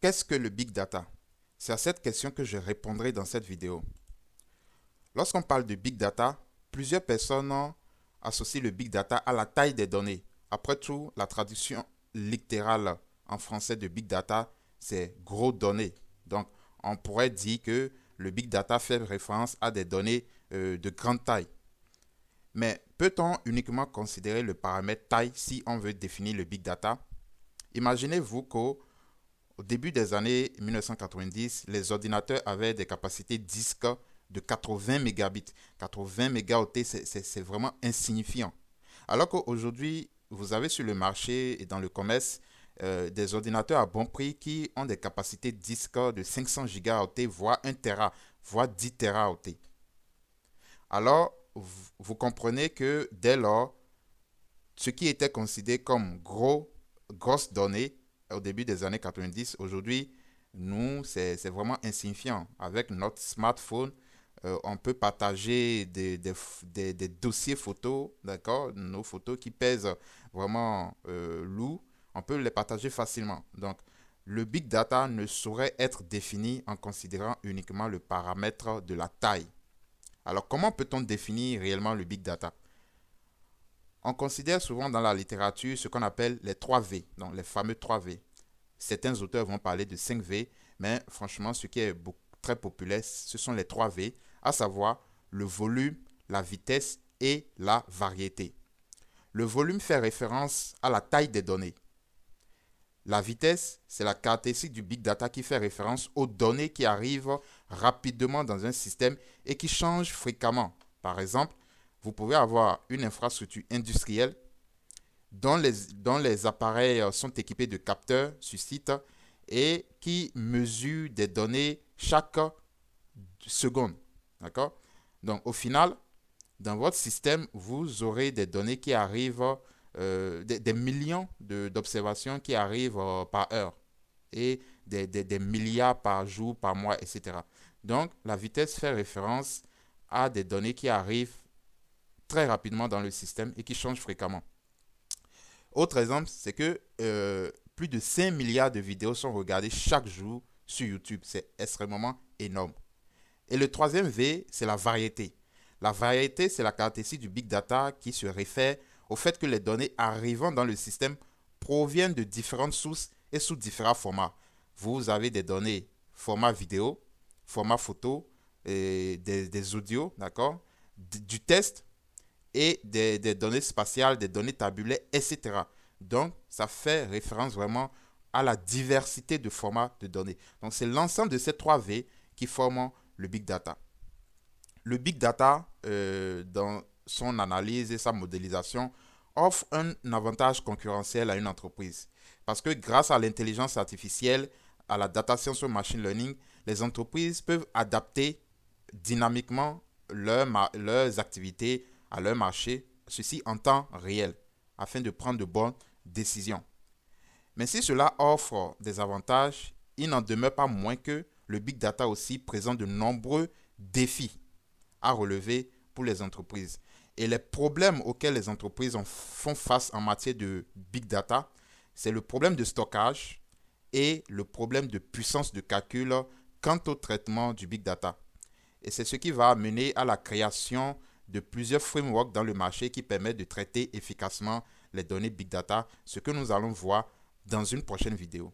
Qu'est-ce que le big data C'est à cette question que je répondrai dans cette vidéo. Lorsqu'on parle de big data, plusieurs personnes associent le big data à la taille des données. Après tout, la traduction littérale en français de big data, c'est gros données. Donc, on pourrait dire que le big data fait référence à des données euh, de grande taille. Mais peut-on uniquement considérer le paramètre taille si on veut définir le big data Imaginez-vous qu'au au début des années 1990, les ordinateurs avaient des capacités disques de 80 mégabits. 80 mégaoctets, c'est vraiment insignifiant. Alors qu'aujourd'hui, vous avez sur le marché et dans le commerce euh, des ordinateurs à bon prix qui ont des capacités disques de 500 gigaoctets, voire 1 Tera, voire 10 teraoctets. Alors, vous, comprenez que dès lors, ce qui était considéré comme gros, grosses données au début des années 90. Aujourd'hui, nous, c'est vraiment insignifiant. Avec notre smartphone, euh, on peut partager des, dossiers photos, d'accord Nos photos qui pèsent vraiment euh, lourd, on peut les partager facilement. Donc, le big data ne saurait être défini en considérant uniquement le paramètre de la taille. Alors, comment peut-on définir réellement le big data on considère souvent dans la littérature ce qu'on appelle les 3 V, donc les fameux 3 V. Certains auteurs vont parler de 5 V, mais franchement, ce qui est très populaire, ce sont les 3 V, à savoir le volume, la vitesse et la variété. Le volume fait référence à la taille des données. La vitesse, c'est la caractéristique du big data qui fait référence aux données qui arrivent rapidement dans un système et qui changent fréquemment. Par exemple, vous pouvez avoir une infrastructure industrielle dont les, dont les appareils euh, sont équipés de capteurs sur site et qui mesure des données chaque seconde. D'accord Donc, au final, dans votre système, vous aurez des données qui arrivent, euh, des, millions d'observations qui arrivent euh, par heure et des, milliards par jour, par mois, etc. Donc, la vitesse fait référence à des données qui arrivent très rapidement dans le système et qui change fréquemment. Autre exemple, c'est que euh, plus de 5 milliards de vidéos sont regardées chaque jour sur YouTube. C'est extrêmement énorme. Et le troisième V, c'est la variété. La variété, c'est la caractéristique du big data qui se réfère au fait que les données arrivant dans le système proviennent de différentes sources et sous différents formats. Vous avez des données format vidéo, format photo, des, des audios, d'accord Du test, et des, données spatiales, des données tabulaires, etc. Donc, ça fait référence vraiment à la diversité de formats de données. Donc, c'est l'ensemble de ces trois V qui forment le big data. Le big data, euh, dans son analyse et sa modélisation, offre un avantage concurrentiel à une entreprise. Parce que grâce à l'intelligence artificielle, à la data science machine learning, les entreprises peuvent adapter dynamiquement leurs activités à leur marché, ceci en temps réel, afin de prendre de bonnes décisions. Mais si cela offre des avantages, il n'en demeure pas moins que le big data aussi présente de nombreux défis à relever pour les entreprises. Et les problèmes auxquels les entreprises font face en matière de big data, c'est le problème de stockage et le problème de puissance de calcul quant au traitement du big data. Et c'est ce qui va amener à la création de plusieurs frameworks dans le marché qui permettent de traiter efficacement les données Big Data, ce que nous allons voir dans une prochaine vidéo.